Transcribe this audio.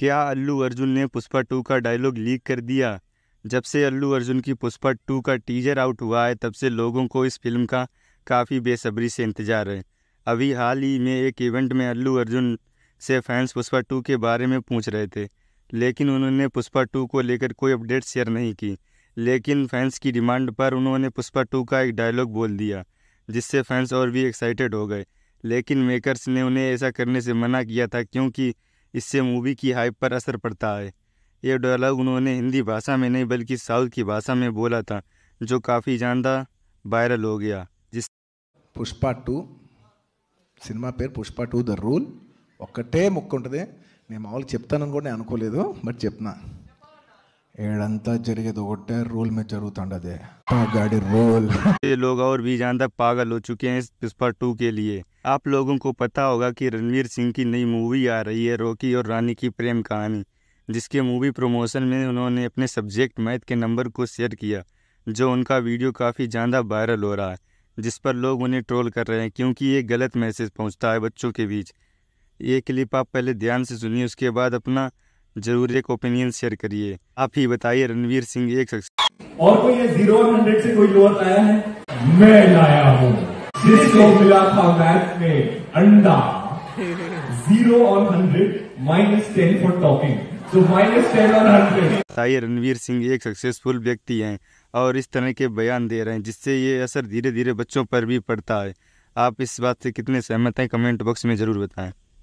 क्या अल्लू अर्जुन ने पुष्पा टू का डायलॉग लीक कर दिया जब से अल्लू अर्जुन की पुष्पा टू का टीजर आउट हुआ है तब से लोगों को इस फिल्म का काफ़ी बेसब्री से इंतज़ार है अभी हाल ही में एक इवेंट में अल्लू अर्जुन से फैंस पुष्पा टू के बारे में पूछ रहे थे लेकिन उन्होंने पुष्पा टू को लेकर कोई अपडेट शेयर नहीं की लेकिन फैंस की डिमांड पर उन्होंने पुष्पा टू का एक डायलॉग बोल दिया जिससे फैंस और भी एक्साइटेड हो गए लेकिन मेकर्स ने उन्हें ऐसा करने से मना किया था क्योंकि इससे मूवी की हाइप पर असर पड़ता है यह डायलॉग उन्होंने हिंदी भाषा में नहीं बल्कि साउथ की भाषा में बोला था जो काफ़ी जानदा वायरल हो गया जिस पुष्पा टू सिनेमा पेर पुष्पा टू द रूल मुक्टे ముక్క ఉంటుంది నేను बट చెప్తానని ఏడంతా జరిగేది ఒకటే రోల్ మీద జరుగుతుండదే ये लोग और भी ज्यादा पागल हो चुके हैं इस पुष्पा टू के लिए आप लोगों को पता होगा कि रणवीर सिंह की नई मूवी आ रही है रोकी और रानी की प्रेम कहानी जिसके मूवी प्रमोशन में उन्होंने अपने सब्जेक्ट मैथ के नंबर को शेयर किया जो उनका वीडियो काफ़ी ज़्यादा वायरल हो रहा है जिस पर लोग उन्हें ट्रोल कर रहे हैं क्योंकि ये गलत मैसेज पहुंचता है बच्चों के बीच ये क्लिप आप पहले ध्यान से सुनिए उसके बाद अपना जरूर एक ओपिनियन शेयर करिए आप ही बताइए रणवीर सिंह एक शख्स और कोई जीरो हंड्रेड से कोई लोअर लाया है मैं लाया हूँ जिसको मिला था मैथ में अंडा जीरो और hundred minus ten for topping तो रणवीर सिंह एक सक्सेसफुल व्यक्ति हैं और इस तरह के बयान दे रहे हैं जिससे ये असर धीरे धीरे बच्चों पर भी पड़ता है आप इस बात से कितने सहमत हैं कमेंट बॉक्स में ज़रूर बताएं